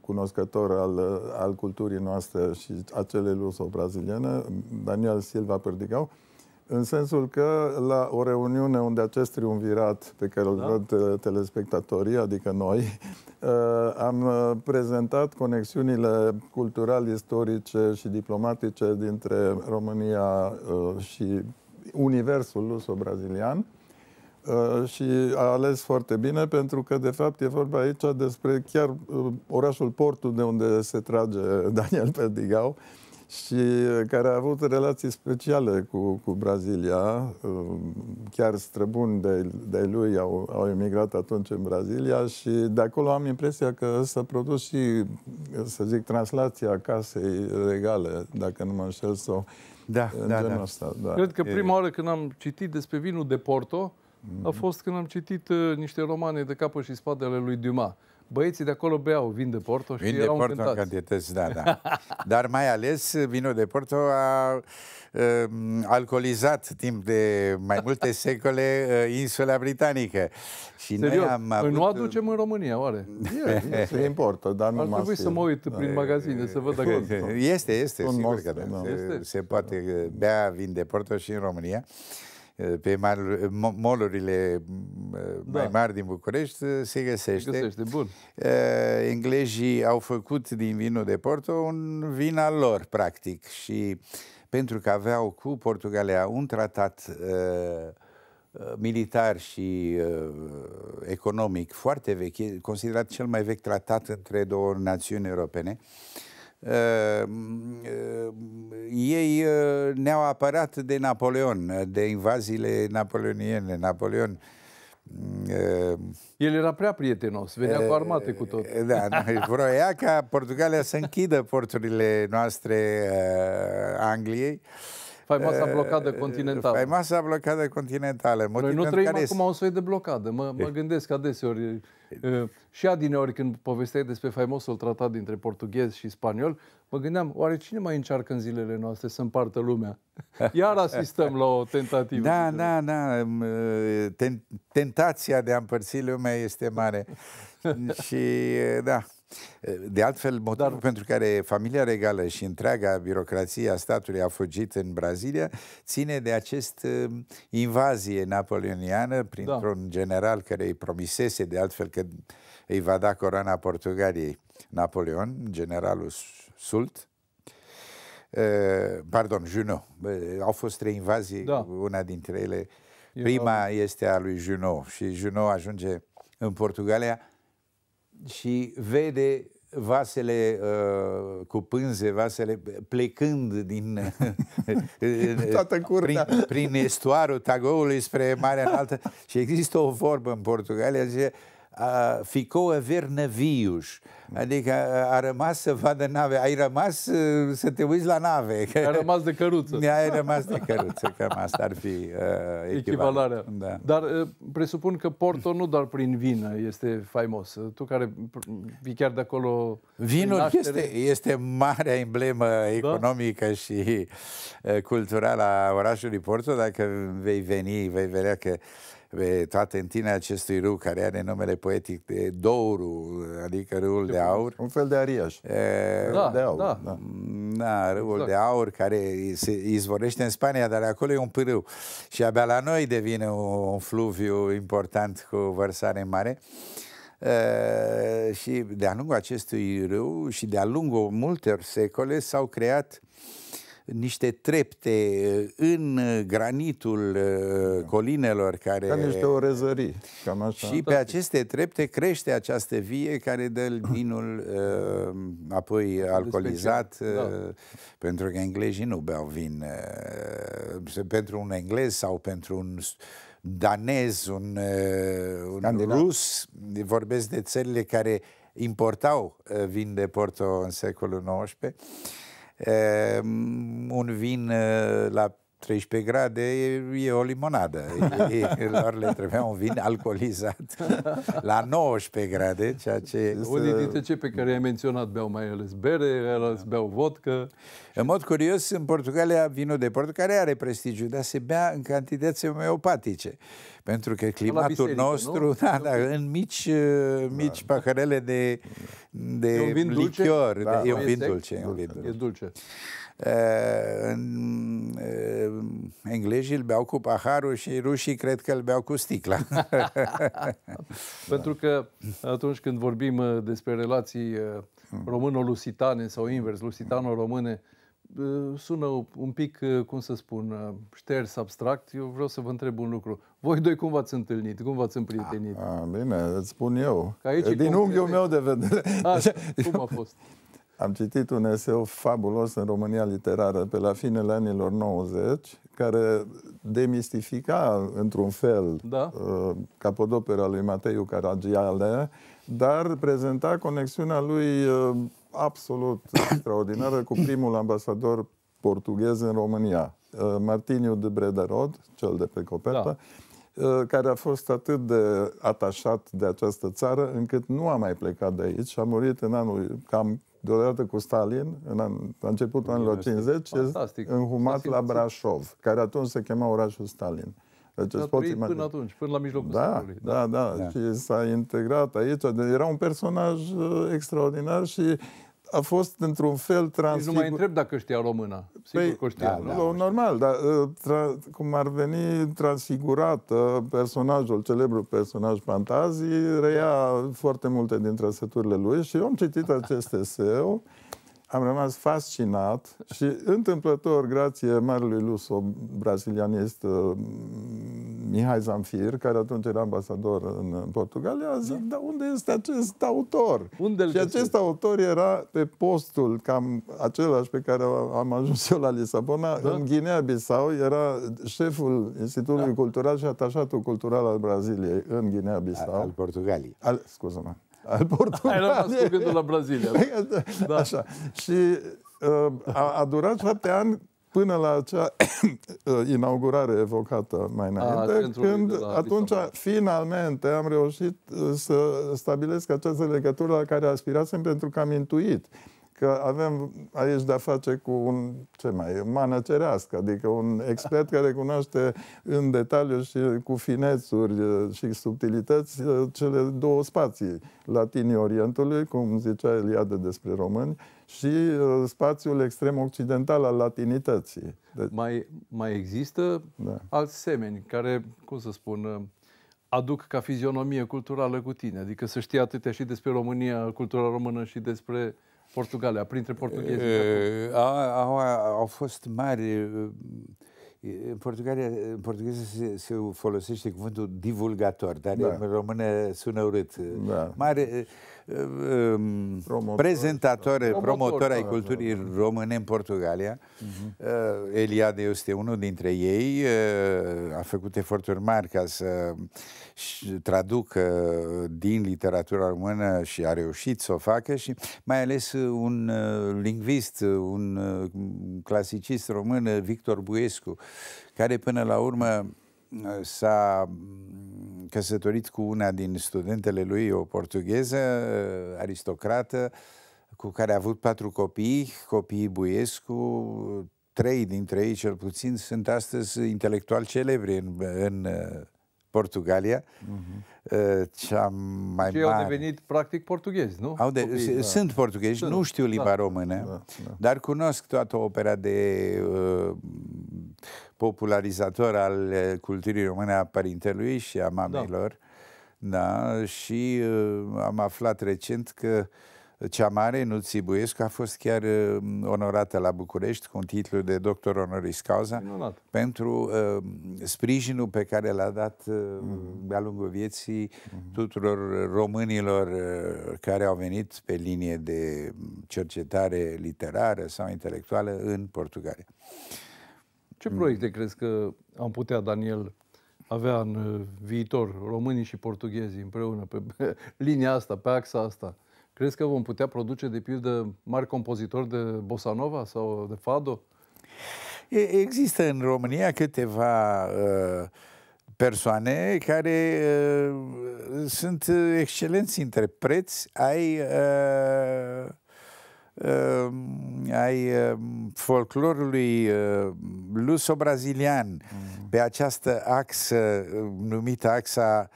cunoscător al, al culturii noastre și acele luso-braziliene, Daniel Silva Perdigau, uh, în sensul că la o reuniune unde acest triumvirat pe care îl da. văd uh, telespectatorii, adică noi, uh, am uh, prezentat conexiunile cultural, istorice și diplomatice dintre România și universul luso-brazilian și a ales foarte bine pentru că, de fapt, e vorba aici despre chiar orașul Portul de unde se trage Daniel Perdigau, și uh, care a avut relații speciale cu, cu Brazilia. Uh, chiar străbuni de, de lui au, au emigrat atunci în Brazilia și de acolo am impresia că s-a produs și, să zic, translația casei regale, dacă nu mă înșel, sau da, în da, genul da. Asta, da. Cred că prima oară când am citit despre vinul de Porto, a mhm. fost când am citit uh, niște romane de capă și ale lui Dumas. Băieții de acolo beau vin de Porto și vin de erau Porto încântați. în cantități, da, da. Dar mai ales vinul de Porto a um, alcoolizat timp de mai multe secole uh, insula britanică. Și Serio? noi am păi avut... nu aducem în uh, România, oare? Yes, se importă, dar nu Ar trebui să mă uit prin magazine să văd dacă este. Este, este, sigur că da. da. se poate bea vin de Porto și în România. Eh, pe mal, eh, molurile mm, da. mai mari din București eh, se găsește. Se găsește, bun. Englezii au făcut din vinul de Porto un vin al lor, practic, și pentru că aveau cu Portugalia un tratat uh, militar și uh, economic foarte vechi, considerat cel mai vechi tratat între două națiuni europene, uh, Ehm, ehm, ei ehm, ne-au apărat de Napoleon, de invaziile napoleoniene. Napoleon el era prea prietenos, venea cu armate cu tot. Da, vroia ca Portugalia să închidă porturile noastre Angliei. Uh, Faimoasa blocadă continentală. Faimoasa blocadă continentală. Motiv Noi nu trăim care acum este... un soi de blocadă. Mă, mă gândesc adeseori, și adineori când povesteai despre faimosul tratat dintre Portughez și spaniol, mă gândeam, oare cine mai încearcă în zilele noastre să împartă lumea? Iar asistăm la o tentativă. Da, da, da. Tentația de a împărți lumea este mare. și da, de altfel, motivul Dar... pentru care familia regală și întreaga birocrație a statului a fugit în Brazilia ține de acest uh, invazie napoleoniană da. printr-un da. general care îi promisese de altfel că îi va da coroana Portugaliei Napoleon, generalul Sult, uh, pardon, Junot. Au fost trei invazii, da. una dintre ele. Prima este a lui Junot și Junot ajunge în Portugalia și vede vasele uh, cu pânze, vasele plecând din toată Prin, prin estuarul Tagoului spre Marea Înaltă. și există o vorbă în Portugalia, zice, a, ficou a ver navios. Adică a, a rămas să vadă nave. Ai rămas uh, să te uiți la nave. Ai rămas de căruță. Ai rămas de căruță. Cam asta ar fi uh, echivalarea. Da. Dar uh, presupun că Porto nu doar prin vin este faimos. Uh, tu care vii chiar de acolo... Vinul naștere... este, este marea emblemă da. economică da? și uh, culturală a orașului Porto. Dacă vei veni, vei vedea că uh, pe toate întine acestui râu care are numele poetic de Douru, adică râul de aur. Un fel de ariaș. E, da, de aur. Da, da. da râul exact. de aur care se izvorește în Spania, dar acolo e un pârâu. Și abia la noi devine un fluviu important cu vărsare mare. E, și de-a lungul acestui râu și de-a lungul multor secole s-au creat niște trepte uh, în uh, granitul uh, da. colinelor care... Ca niște orezării. Cam așa. Și pe aceste trepte crește această vie care dă vinul apoi alcoolizat, da. pentru că englezii nu beau vin. Pentru un englez sau pentru un danez, un, un rus, vorbesc de țările care importau vin de Porto în secolul XIX, Ehm, un vin eh, la 13 grade e, e o limonadă. E, lor le trebuia un vin alcoolizat la 19 grade, ceea ce... Unii uh, dintre cei pe care i-ai menționat beau mai ales bere, ales da. beau vodcă. În mod curios, în Portugalia, vinul de port, care are prestigiu, dar se bea în cantități homeopatice. Pentru că climatul biserică, nostru, da, da, în mici, uh, mici da. paharele de, de, de lichior, da, e un vin dulce. E un vin dulce. E dulce în englezii îl beau cu paharul și rușii cred că îl beau cu sticla. Pentru că atunci când vorbim despre relații româno-lusitane sau invers, lusitano-române, sună un pic, cum să spun, șters, abstract. Eu vreau să vă întreb un lucru. Voi doi cum v-ați întâlnit? Cum v-ați împrietenit? A, ah, a, ah, bine, îți spun eu. aici Din unghiul meu de vedere. A, cum a fost? Am citit un eseu fabulos în România literară pe la finele anilor 90, care demistifica într-un fel da. uh, capodopera lui Mateiu Caragiale, dar prezenta conexiunea lui uh, absolut extraordinară cu primul ambasador portughez în România, uh, Martiniu de Brederod, cel de pe copertă, da uh, care a fost atât de atașat de această țară încât nu a mai plecat de aici. și A murit în anul cam deodată cu Stalin, în an, la începutul anilor 50, Fantastic. înhumat la Brașov, care atunci se chema orașul Stalin. Deci a trăit până atunci, până la mijlocul da, secolului. Da, da, da. Și s-a integrat aici. Era un personaj uh, extraordinar și a fost într-un fel transfigur... nu mai întreb dacă știa română. Sigur păi, că știa. Da, da, nu, normal, dar uh, tra, cum ar veni transfigurat personajul, celebrul personaj Fantazii, reia foarte multe dintre seturile lui și eu am citit acest eseu am rămas fascinat și întâmplător, grație marelui luso brazilianist uh, Mihai Zamfir, care atunci era ambasador în Portugalia, zic, da. dar unde este acest autor? unde și acest acest autor era pe postul cam același pe care am ajuns eu la Lisabona, da. în Guinea-Bissau, era șeful Institutului da. Cultural și atașatul cultural al Braziliei în Guinea-Bissau. Al, al Portugaliei. scuză-mă al Portugaliei. Ai rămas cu gândul la Brazilia. Da? da. Așa. Și uh, a, a durat șapte ani până la acea uh, inaugurare evocată mai înainte, a, când atunci finalmente am reușit uh, să stabilesc această legătură la care aspirasem pentru că am intuit că avem aici de-a face cu un, ce mai manăcerească, adică un expert care cunoaște în detaliu și cu finețuri și subtilități cele două spații, latinii Orientului, cum zicea Eliade despre români, și spațiul extrem occidental al latinității. Deci... Mai, mai există da. alți semeni care, cum să spun, aduc ca fizionomie culturală cu tine, adică să știi atâtea și despre România, cultura română și despre Portugalia, printre portughezi. Au, au fost mari. În Portugalia, în portugheză se, se folosește cuvântul divulgator, dar da. în română sună urât. Da. Mare, promotor, prezentatoare, promotor, promotor ai culturii da. române în Portugalia. Uh-huh. Eliade este unul dintre ei. Uh, a făcut eforturi mari ca să traducă din literatura română și a reușit să o facă și mai ales un uh, lingvist, un uh, clasicist român, Victor Buescu, care până la urmă s-a căsătorit cu una din studentele lui, o portugheză, eh, aristocrată, cu care a avut patru copii, copiii Buiescu, trei dintre ei cel puțin sunt astăzi intelectuali celebri în, în eh, Portugalia, uh-huh. cea mai Cei mare... au devenit practic portughezi, nu? Au de... Copii, da. sunt da. portughezi, nu știu da. limba da. română, da, da. dar cunosc toată opera de uh, popularizator al eh, culturii române a părintelui și a mamelor. Da. da. Și uh, am aflat recent că cea mare, nu Buiescu, a fost chiar uh, onorată la București cu un titlu de doctor honoris causa Minunat. pentru uh, sprijinul pe care l-a dat uh, mm de-a lungul vieții mhm. tuturor românilor uh, care au venit pe linie de cercetare literară sau intelectuală în Portugalia. Ce mm. proiecte crezi că am putea, Daniel, avea în uh, viitor românii și portughezii împreună pe, linia asta, pe axa asta? Crezi că vom putea produce, de pildă, mari compozitori de bossa nova sau de fado? Există în România câteva uh, persoane care uh, sunt excelenți interpreți ai uh, Ehm, ai ehm, folclorului ehm, luso-brazilian mm. pe această axă numită axa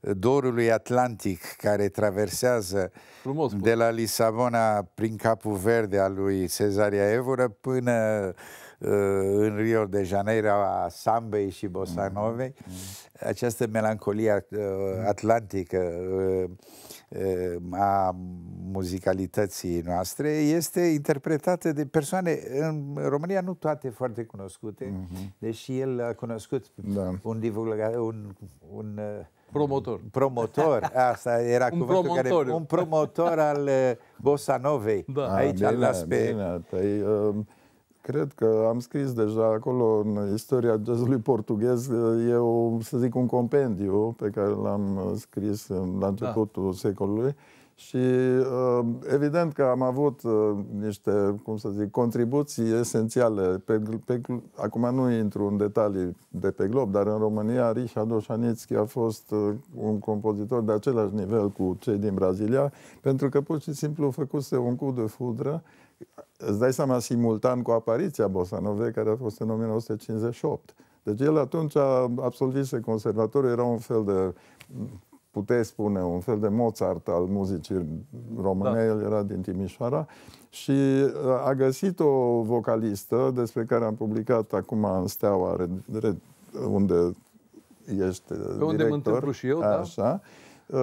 dorului atlantic care traversează Frumos, de la Lisabona prin capul verde al lui Cezaria Evora până Uh, în Rio de Janeiro a sambei și bosanovei, mm-hmm. mm-hmm. această melancolie uh, mm-hmm. atlantică uh, a muzicalității noastre este interpretată de persoane în România nu toate foarte cunoscute, mm-hmm. deși el a cunoscut da. un divulgator, un, un Promotor. Promotor, asta era un cuvântul promotor. care... Un promotor al Bosanovei, Bossa Novei. Da. Aici ah, bine, al las pe... Bine, păi, um, Cred că am scris deja acolo în istoria jazzului portughez, e o, să zic, un compendiu pe care l-am uh, scris la începutul da. secolului și uh, evident că am avut uh, niște, cum să zic, contribuții esențiale. Pe, pe, acum nu intru în detalii de pe glob, dar în România Richard Oșanițchi a fost un compozitor de același nivel cu cei din Brazilia, pentru că pur și simplu făcuse un cu de fudră Îți dai seama simultan cu apariția Bosanove, care a fost în 1958. Deci el atunci a absolvise conservatorul, era un fel de, puteți spune, un fel de Mozart al muzicii române, da. el era din Timișoara, și uh, a găsit o vocalistă despre care am publicat acum în Steaua, unde ești uh, Pe unde director, mă și eu, da. așa, da? Uh,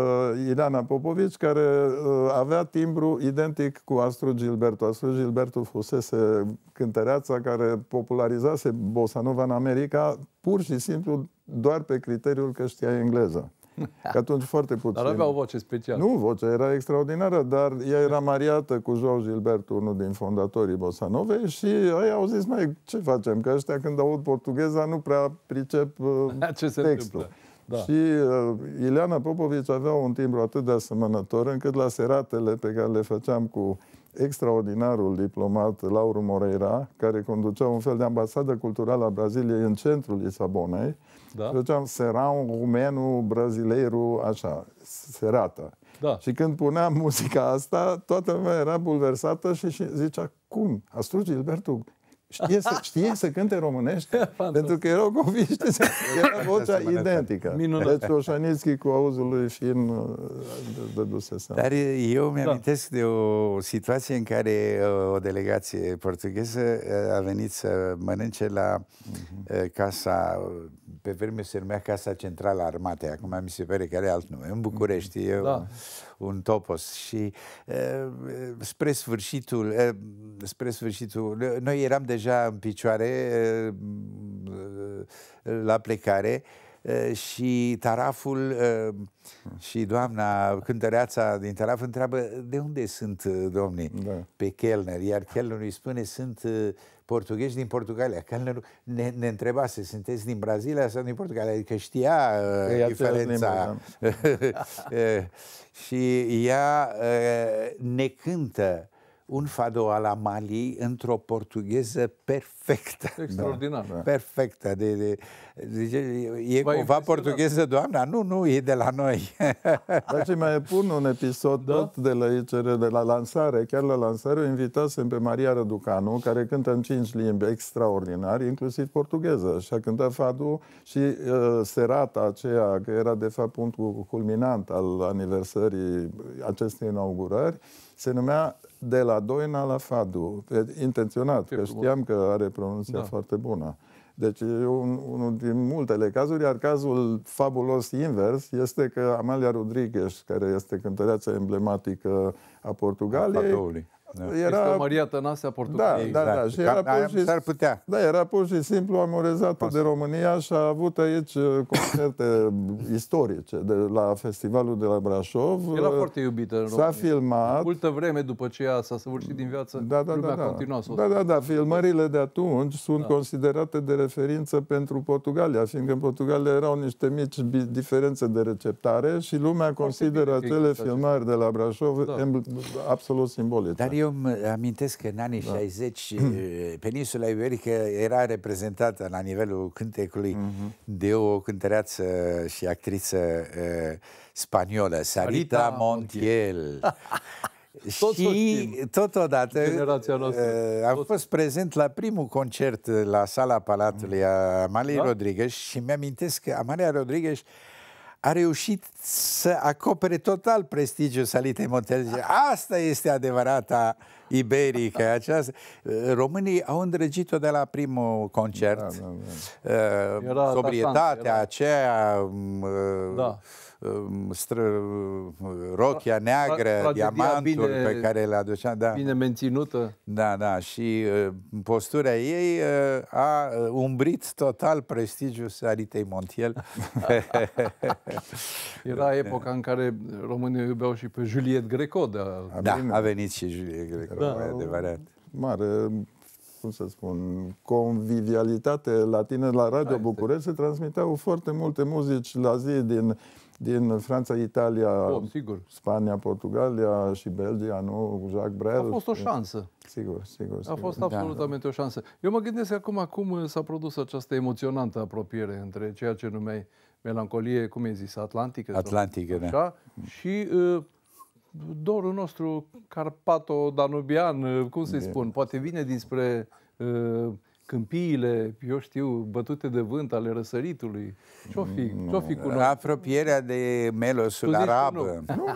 Ileana Popovici, care uh, avea timbru identic cu Astru Gilberto. Astru Gilberto fusese cântăreața care popularizase bossa nova în America pur și simplu doar pe criteriul că știa engleză. Că atunci foarte puțin. Dar avea o voce specială. Nu, vocea era extraordinară, dar ea era mariată cu João Gilberto, unul din fondatorii Bossa și ei au zis, mai ce facem? Că ăștia când aud portugheza nu prea pricep uh, ce se textul. Întâmplă? Da. Și uh, Ileana Popovici avea un timbru atât de asemănător încât la seratele pe care le făceam cu extraordinarul diplomat Lauru Moreira, care conducea un fel de ambasadă culturală a Braziliei în centrul Lisabonei, da. făceam serau, rumenul, brazileiru, așa, serata. Da. Și când puneam muzica asta, toată lumea era bulversată și, și zicea, cum? Astrugi Gilbertu știe să, știe să cânte românește? pentru că erau copii, era vocea identică. Minunat. Deci Oșanițchi cu auzul lui în uh, dăduse seama. Dar eu mi-amintesc da. de o situație în care uh, o delegație portugheză uh, a venit să mănânce la uh-huh. casa pe vreme se numea Casa Centrală a Armatei, acum mi se pare că are alt nume, în București, e da. un, un topos. Și uh, spre sfârșitul, uh, spre sfârșitul, noi eram deja în picioare la plecare și taraful și doamna cântăreața din taraf întreabă de unde sunt domnii da. pe Kellner, iar Kellner îi spune sunt portughezi din Portugalia. Calner ne, ne întrebase, sunteți din Brazilia sau din Portugalia? Adică știa păi, uh, diferența. Eh, și ea uh, ne cântă un fado la Mali într-o portugheză perfectă. Extraordinar. Da? Perfectă. De, de, de, e Vai cumva portugheză, doamna? Nu, nu, e de la noi. Dar și mai pun un episod da? tot de la ICR, de la lansare. Chiar la lansare o invitasem pe Maria Răducanu, care cântă în cinci limbi extraordinar, inclusiv portugheză. Și a cântat fado și uh, serata aceea, că era de fapt punctul culminant al aniversării acestei inaugurări, se numea de la Doina la Fadu, intenționat, Fie că știam bun. că are pronunția da. foarte bună. Deci un, unul din multele cazuri, iar cazul fabulos invers este că Amalia Rodrigues, care este cântăreața emblematică a Portugaliei, a da. Era... Este o Maria Tănase a Portugaliei. Da, da, da, exact. da, da. Și era pur și, s-ar putea. Da, era pur și simplu amorezată de România și a avut aici uh, concerte istorice de, la festivalul de la Brașov. Era foarte iubită în România. S-a filmat. Multă vreme după ce ea s-a săvârșit din viață, da, da, lumea da, da. a Da, da, da. Filmările de atunci sunt da. considerate de referință pentru Portugalia, fiindcă în Portugalia erau niște mici diferențe de receptare și lumea foarte consideră acele filmări de la Brașov da. absolut simbolice. Dar e eu îmi amintesc că în anii da. 60 eh, peninsula iberică era reprezentată la nivelul cântecului mm-hmm. de o cântăreață și actriță uh, spaniolă, Sarita, Rita Montiel. Tot și totodată uh, am Tot. fost prezent la primul concert la sala Palatului a Amaliei da? Rodriguez și mi-amintesc că Amalia Rodriguez a reușit să acopere total prestigiul Salitei Montelice. Asta este adevărata iberică. Aceasta. Românii au îndrăgit-o de la primul concert. Da, da, da. Uh, sobrietatea era... aceea... Um, uh, da stră, uh, rochia neagră, la, diamantul bine, pe care le aducea. Da. Bine menținută. Da, da. Și uh, postura ei uh, a umbrit total prestigiul Saritei Montiel. Era epoca în care românii iubeau și pe Juliet Greco. Da, da a venit și Juliet Greco, da, adevărat. Mare cum să spun, convivialitate latină la Radio București se transmiteau foarte multe muzici la zi din din Franța, Italia, oh, sigur. Spania, Portugalia și Belgia, nu? Jacques Brel. A fost o șansă. Sigur, sigur. sigur. A fost da. absolutamente da, o șansă. Eu mă gândesc acum cum s-a produs această emoționantă apropiere între ceea ce numeai melancolie, cum e zis, atlantică. Atlantică, da. și uh, dorul nostru carpato-danubian, uh, cum să-i spun, poate vine dinspre uh, câmpiile, eu știu, bătute de vânt ale răsăritului. Ce-o fi, ce fi cu noi? Apropierea de melosul arab. Nu, nu, nu,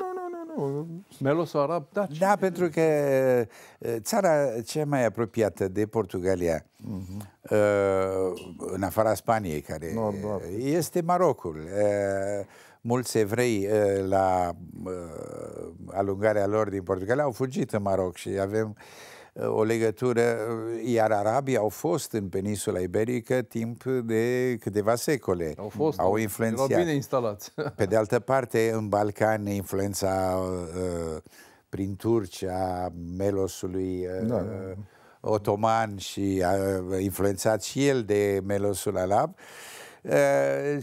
nu. Melosul arab, da. Ce? Da, pentru că eh, țara cea mai apropiată de Portugalia, uh-huh. în afara Spaniei, care no, este Marocul. Eh, mulți evrei la alungarea lor din Portugalia au fugit în Maroc și avem Uh, o legătură, uh, iar arabii au fost în peninsula iberică timp de câteva secole. Au fost, au influențat. Da. Erau bine instalați. Pe de altă parte, în Balcani, influența uh, uh, prin Turcia, melosului uh, da. otoman și uh, influențat și el de melosul alab,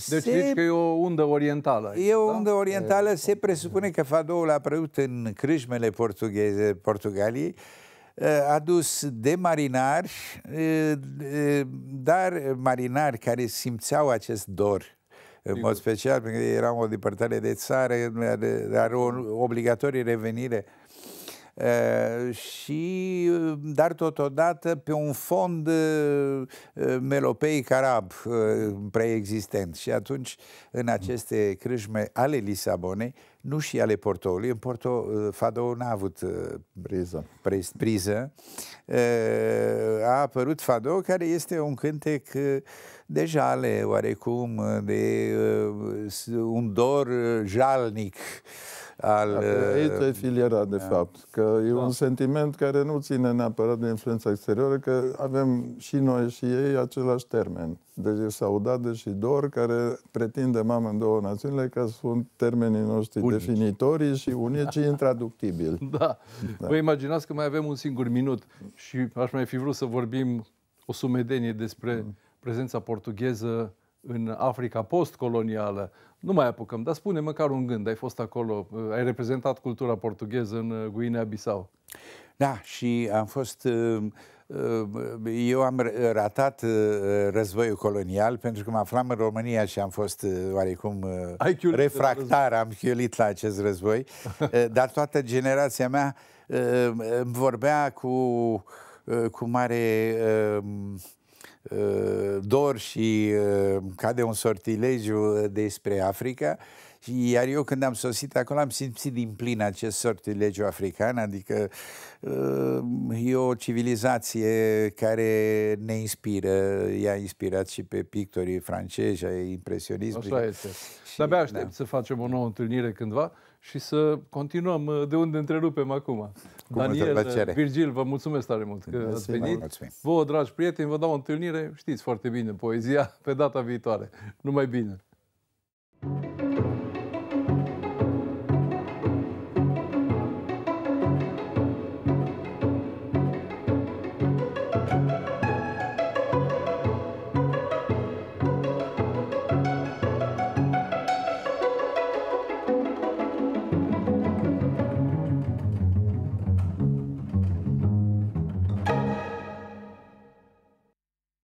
deci se... că e o undă orientală. Aici, e o da? undă orientală, e... se presupune că fadoul a apărut în crâșmele portugheze, Portugaliei, Eh, adus de marinari, eh, eh, dar marinari care simțeau acest dor în mod special, pentru că era o depărtare de țară, dar o obligatorie revenire și, dar totodată pe un fond melopeic arab preexistent. Și atunci, în aceste crâșme ale Lisabonei, nu și ale Portoului. În Porto, Fado n-a avut priză. priză. A apărut Fado, care este un cântec de jale, oarecum, uh, de uh, un dor uh, jalnic al... Aici e uh, filiera, de da. fapt, că e da. un sentiment care nu ține neapărat de influența exterioră, că avem și noi și ei același termen. Deci e saudade și dor, care pretindem amândouă națiunile că sunt termenii noștri unici. definitorii și unici da. intraductibili. Da. da. Vă imaginați că mai avem un singur minut și aș mai fi vrut să vorbim o sumedenie despre... Mm prezența portugheză în Africa postcolonială. Nu mai apucăm, dar spune măcar un gând. Ai fost acolo, ai reprezentat cultura portugheză în Guinea-Bissau. Da, și am fost... Uh, uh, eu am ratat uh, războiul colonial pentru că mă aflam în România și am fost oarecum refractar, am chiulit la acest război, dar toată generația mea vorbea cu, cu mare Uh, dor și uh, cade un sortilegiu uh, despre Africa. Iar eu când am sosit acolo am simțit din plin acest sortilegiu african, adică e o civilizație care ne inspiră, i-a inspirat și pe pictorii francezi, ai impresionism. Așa este. Și, abia da. aștept da. să facem o nouă întâlnire cândva și să continuăm de unde întrerupem acum. Cu Daniel, Virgil, vă mulțumesc tare mult că ați venit. Vă, dragi prieteni, vă dau o întâlnire, știți foarte bine, poezia, pe data viitoare. Numai bine!